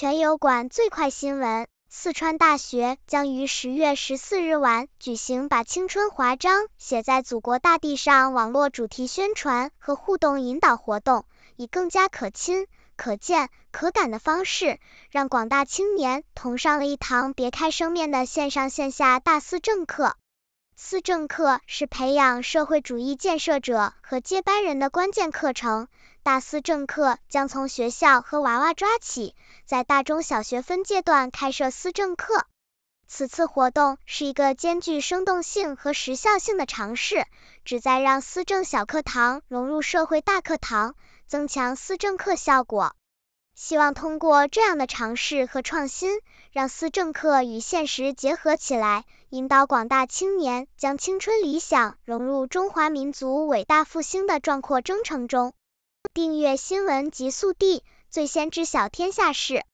全友馆最快新闻：四川大学将于十月十四日晚举行“把青春华章写在祖国大地上”网络主题宣传和互动引导活动，以更加可亲、可见、可感的方式，让广大青年同上了一堂别开生面的线上线下大思政课。思政课是培养社会主义建设者和接班人的关键课程。大思政课将从学校和娃娃抓起，在大中小学分阶段开设思政课。此次活动是一个兼具生动性和实效性的尝试，旨在让思政小课堂融入社会大课堂，增强思政课效果。希望通过这样的尝试和创新，让思政课与现实结合起来，引导广大青年将青春理想融入中华民族伟大复兴的壮阔征程中。订阅新闻极速递，最先知晓天下事。